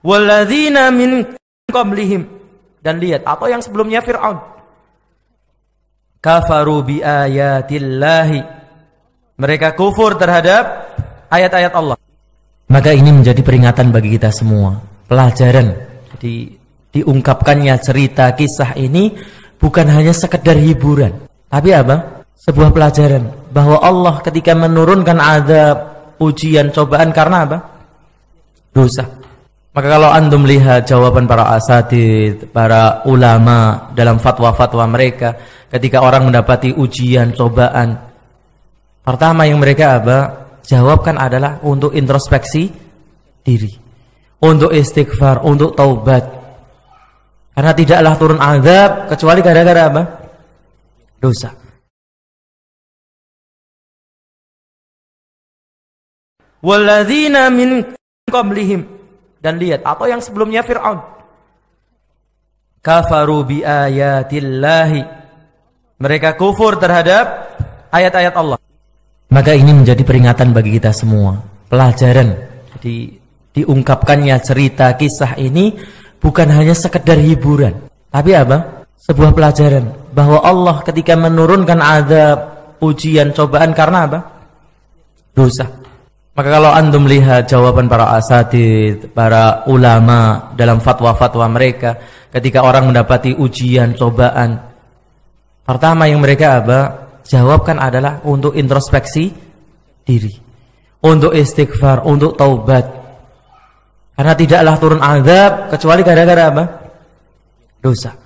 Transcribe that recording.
Waladzina min qablihim. Dan lihat atau yang sebelumnya Fir'aun. Kafaru bi ayatillahi. Mereka kufur terhadap ayat-ayat Allah. Maka ini menjadi peringatan bagi kita semua, pelajaran. Jadi diungkapkannya cerita kisah ini bukan hanya sekedar hiburan, tapi apa? Sebuah pelajaran bahwa Allah ketika menurunkan azab, ujian, cobaan karena apa? Dosa. Maka kalau anda melihat jawaban para asatid, para ulama dalam fatwa-fatwa mereka ketika orang mendapati ujian, cobaan, pertama yang mereka apa? Jawabkan adalah untuk introspeksi diri, untuk istighfar, untuk taubat. Karena tidaklah turun azab kecuali gara-gara apa? Dosa. Walladzina min qablihim dan lihat atau yang sebelumnya Fir'aun kafaru bi ayatillahi mereka kufur terhadap ayat-ayat Allah maka ini menjadi peringatan bagi kita semua pelajaran jadi diungkapkannya cerita kisah ini bukan hanya sekedar hiburan tapi apa? sebuah pelajaran bahwa Allah ketika menurunkan azab ujian cobaan karena apa? dosa maka kalau anda melihat jawaban para asatid, para ulama dalam fatwa-fatwa mereka ketika orang mendapati ujian, cobaan, pertama yang mereka apa? Jawabkan adalah untuk introspeksi diri, untuk istighfar, untuk taubat. Karena tidaklah turun azab kecuali gara-gara apa? Dosa.